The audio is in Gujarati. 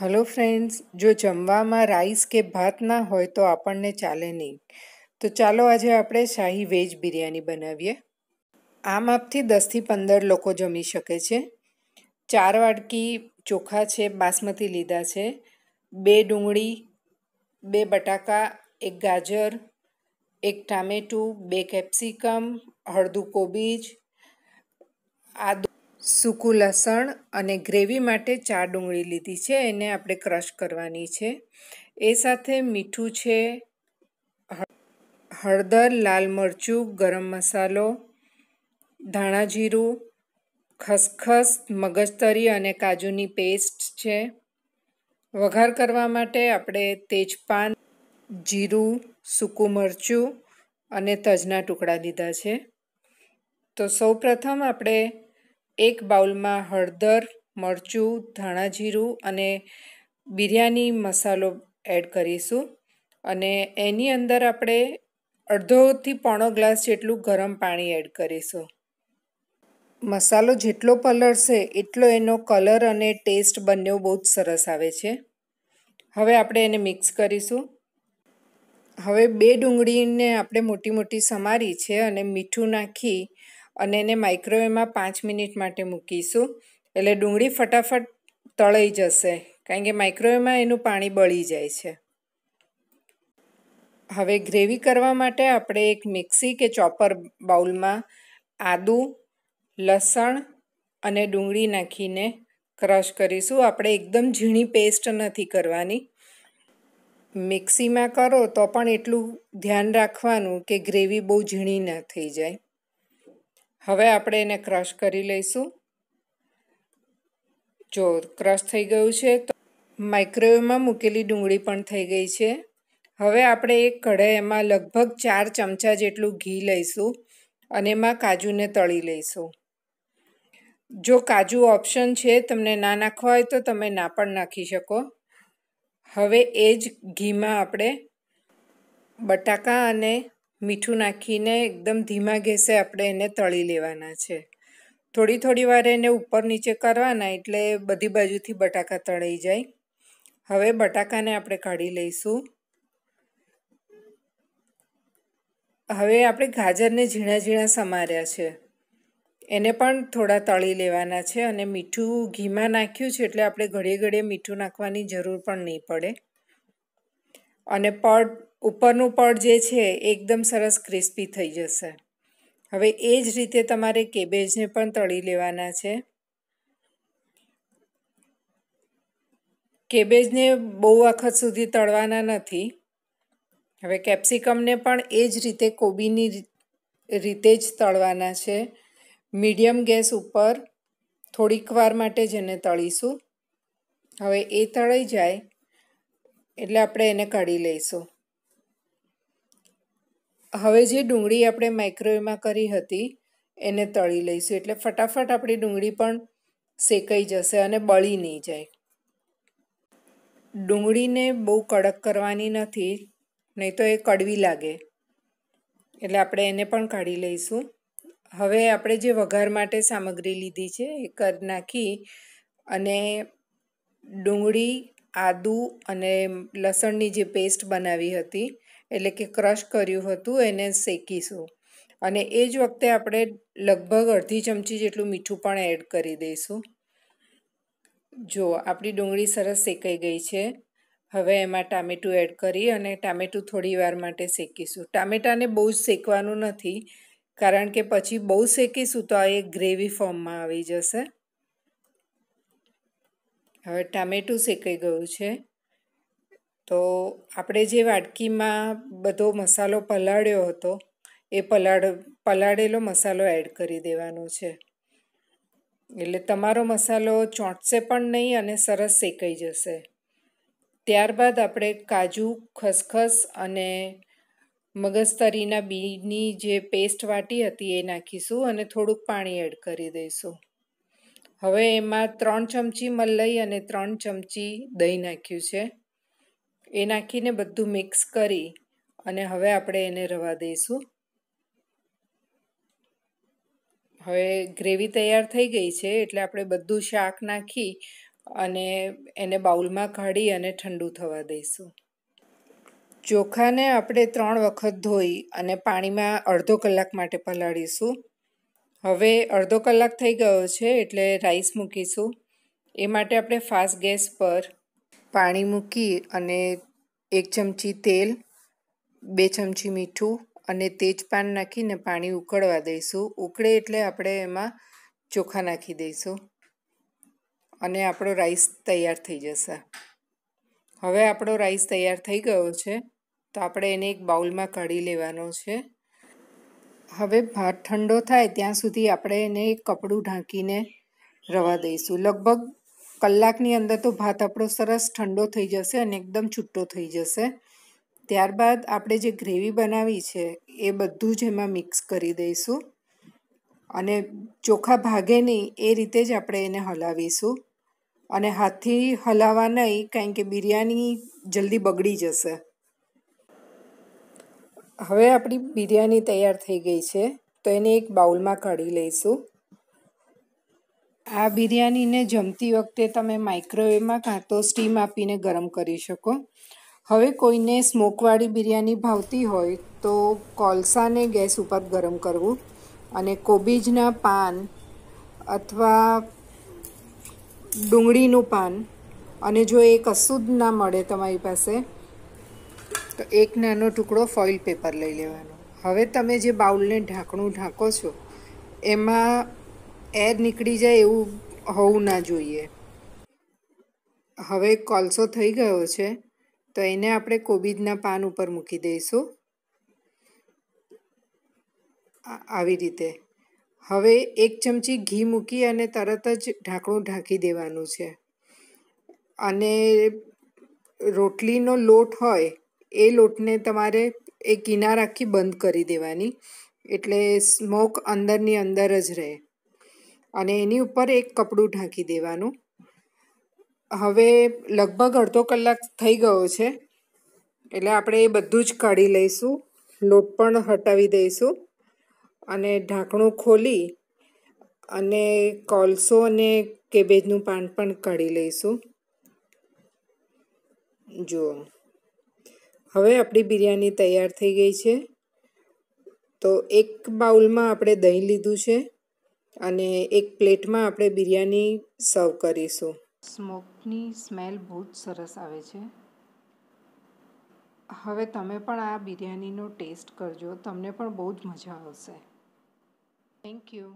હલો ફ્રેન્ડ્સ જો જમવામાં રાઈસ કે ભાત ના હોય તો આપણને ચાલે નહીં તો ચાલો આજે આપણે શાહી વેજ બિરયાની બનાવીએ આ માપથી દસથી પંદર લોકો જમી શકે છે ચાર વાડકી ચોખા છે બાસમતી લીધા છે બે ડુંગળી બે બટાકા એક ગાજર એક ટામેટું બે કેપ્સિકમ હળદુ કોબીજ આદુ સૂકું લસણ અને ગ્રેવી માટે ચાર ડુંગળી લીધી છે એને આપણે ક્રશ કરવાની છે એ સાથે મીઠું છે હળદર લાલ મરચું ગરમ મસાલો ધાણા જીરું ખસખસ મગજતરી અને કાજુની પેસ્ટ છે વઘાર કરવા માટે આપણે તેજપાન જીરું સૂકું મરચું અને તજના ટુકડા લીધા છે તો સૌ પ્રથમ આપણે એક બાઉલમાં હળદર મરચું ધાણા જીરું અને બિરયાની મસાલો એડ કરીશું અને એની અંદર આપણે અડધોથી પોણો ગ્લાસ જેટલું ગરમ પાણી એડ કરીશું મસાલો જેટલો પલળશે એટલો એનો કલર અને ટેસ્ટ બંને બહુ જ સરસ આવે છે હવે આપણે એને મિક્સ કરીશું હવે બે ડુંગળીને આપણે મોટી મોટી સમારી છે અને મીઠું નાખી અને એને માઇક્રોવેવમાં પાંચ મિનિટ માટે મૂકીશું એટલે ડુંગળી ફટાફટ તળાઈ જશે કારણ કે માઇક્રોવેવમાં એનું પાણી બળી જાય છે હવે ગ્રેવી કરવા માટે આપણે એક મિક્સી કે ચોપર બાઉલમાં આદું લસણ અને ડુંગળી નાખીને ક્રશ કરીશું આપણે એકદમ ઝીણી પેસ્ટ નથી કરવાની મિક્સીમાં કરો તો પણ એટલું ધ્યાન રાખવાનું કે ગ્રેવી બહુ ઝીણી ન થઈ જાય હવે આપણે એને ક્રશ કરી લઈશું જો ક્રશ થઈ ગયું છે તો માઇક્રોવેવમાં મૂકેલી ડુંગળી પણ થઈ ગઈ છે હવે આપણે એક કઢાઈમાં લગભગ ચાર ચમચા જેટલું ઘી લઈશું અને એમાં કાજુને તળી લઈશું જો કાજુ ઓપ્શન છે તમને ના નાખવા હોય તો તમે ના પણ નાખી શકો હવે એ જ ઘીમાં આપણે બટાકા અને મીઠું નાખીને એકદમ ધીમા ગેસે આપણે એને તળી લેવાના છે થોડી થોડી વાર એને ઉપર નીચે કરવાના એટલે બધી બાજુથી બટાકા તળાઈ જાય હવે બટાકાને આપણે કાઢી લઈશું હવે આપણે ગાજરને ઝીણા ઝીણા સમાર્યા છે એને પણ થોડા તળી લેવાના છે અને મીઠું ઘીમાં નાખ્યું છે એટલે આપણે ઘડીએ ઘડીએ મીઠું નાખવાની જરૂર પણ નહીં પડે અને પડ ઉપરનું પડ જે છે એકદમ સરસ ક્રિસ્પી થઈ જશે હવે એ જ રીતે તમારે કેબેજને પણ તળી લેવાના છે કેબેજને બહુ વખત સુધી તળવાના નથી હવે કેપ્સિકમને પણ એ જ રીતે કોબીની રીતે જ તળવાના છે મીડિયમ ગેસ ઉપર થોડીક વાર માટે જ એને તળીશું હવે એ તળાઈ જાય એટલે આપણે એને કાઢી લઈશું હવે જે ડુંગળી આપણે માઇક્રોવેવમાં કરી હતી એને તળી લઈશું એટલે ફટાફટ આપણી ડુંગળી પણ શેકાઈ જશે અને બળી નહીં જાય ડુંગળીને બહુ કડક કરવાની નથી નહીં તો એ કડવી લાગે એટલે આપણે એને પણ કાઢી લઈશું હવે આપણે જે વઘાર માટે સામગ્રી લીધી છે એ કરી નાખી અને ડુંગળી આદું અને લસણની જે પેસ્ટ બનાવી હતી એટલે કે ક્રશ કર્યું હતું એને શેકીશું અને એ જ વખતે આપણે લગભગ અડધી ચમચી જેટલું મીઠું પણ એડ કરી દઈશું જો આપણી ડુંગળી સરસ શેકાઈ ગઈ છે હવે એમાં ટામેટું એડ કરી અને ટામેટું થોડી વાર માટે શેકીશું ટામેટાને બહુ જ શેકવાનું નથી કારણ કે પછી બહુ શેકીશું તો એ ગ્રેવી ફોર્મમાં આવી જશે હવે ટામેટું શેકાઈ ગયું છે તો આપણે જે વાટકીમાં બધો મસાલો પલાળ્યો હતો એ પલાળ પલાળેલો મસાલો એડ કરી દેવાનો છે એટલે તમારો મસાલો ચોંટશે પણ નહીં અને સરસ શેકાઈ જશે ત્યારબાદ આપણે કાજુ ખસખસ અને મગજતરીના બીની જે પેસ્ટ વાટી હતી એ નાખીશું અને થોડુંક પાણી એડ કરી દઈશું હવે એમાં ત્રણ ચમચી મલાઈ અને ત્રણ ચમચી દહીં નાખ્યું છે એ નાખીને બધું મિક્સ કરી અને હવે આપણે એને રવા દઈશું હવે ગ્રેવી તૈયાર થઈ ગઈ છે એટલે આપણે બધું શાક નાખી અને એને બાઉલમાં કાઢી અને ઠંડુ થવા દઈશું ચોખાને આપણે ત્રણ વખત ધોઈ અને પાણીમાં અડધો કલાક માટે પલાળીશું હવે અડધો કલાક થઈ ગયો છે એટલે રાઈસ મૂકીશું એ માટે આપણે ફાસ્ટ ગેસ પર પાણી મૂકી અને એક ચમચી તેલ બે ચમચી મીઠું અને તેજપાન નાખીને પાણી ઉકળવા દઈશું ઉકળે એટલે આપણે એમાં ચોખા નાખી દઈશું અને આપણો રાઈસ તૈયાર થઈ જશે હવે આપણો રાઈસ તૈયાર થઈ ગયો છે તો આપણે એને એક બાઉલમાં કાઢી લેવાનો છે હવે ભાત ઠંડો થાય ત્યાં સુધી આપણે એને એક કપડું ઢાંકીને રવા દઈશું લગભગ કલાકની અંદર તો ભાત આપણો સરસ ઠંડો થઈ જશે અને એકદમ છૂટો થઈ જશે ત્યારબાદ આપણે જે ગ્રેવી બનાવી છે એ બધું જ એમાં મિક્સ કરી દઈશું અને ચોખા ભાગે નહીં એ રીતે જ આપણે એને હલાવીશું અને હાથથી હલાવવા નહીં કારણ કે બિરયાની જલ્દી બગડી જશે હવે આપણી બિરયાની તૈયાર થઈ ગઈ છે તો એને એક બાઉલમાં કાઢી લઈશું આ બિરયાનીને જમતી વખતે તમે માઇક્રોવેવમાં કાં તો સ્ટીમ આપીને ગરમ કરી શકો હવે કોઈને સ્મોકવાળી બિરયાની ભાવતી હોય તો કોલસાને ગેસ ઉપર ગરમ કરવું અને કોબીજના પાન અથવા ડુંગળીનું પાન અને જો એ કશું જ ના મળે તમારી પાસે તો એક નાનો ટુકડો ફોઇલ પેપર લઈ લેવાનો હવે તમે જે બાઉલને ઢાંકણું ઢાંકો છો એમાં એર નીકળી જાય એવું હોવું ના જોઈએ હવે કોલસો થઈ ગયો છે તો એને આપણે કોબીજના પાન ઉપર મૂકી દઈશું આવી રીતે હવે એક ચમચી ઘી મૂકી અને તરત જ ઢાંકણું ઢાંકી દેવાનું છે અને રોટલીનો લોટ હોય એ લોટને તમારે એ કિનારાથી બંધ કરી દેવાની એટલે સ્મોક અંદરની અંદર જ રહે અને એની ઉપર એક કપડું ઢાંકી દેવાનું હવે લગભગ અડધો કલાક થઈ ગયો છે એટલે આપણે એ બધું જ કાઢી લઈશું લોટ પણ હટાવી દઈશું અને ઢાંકણું ખોલી અને કોલસો અને કેબેજનું પાન પણ કાઢી લઈશું જુઓ હવે આપણી બિરયાની તૈયાર થઈ ગઈ છે તો એક બાઉલમાં આપણે દહીં લીધું છે અને એક પ્લેટમાં આપણે બિરયાની સર્વ કરીશું સ્મોકની સ્મેલ બહુ જ સરસ આવે છે હવે તમે પણ આ બિરયાનીનો ટેસ્ટ કરજો તમને પણ બહુ જ મજા આવશે થેન્ક યુ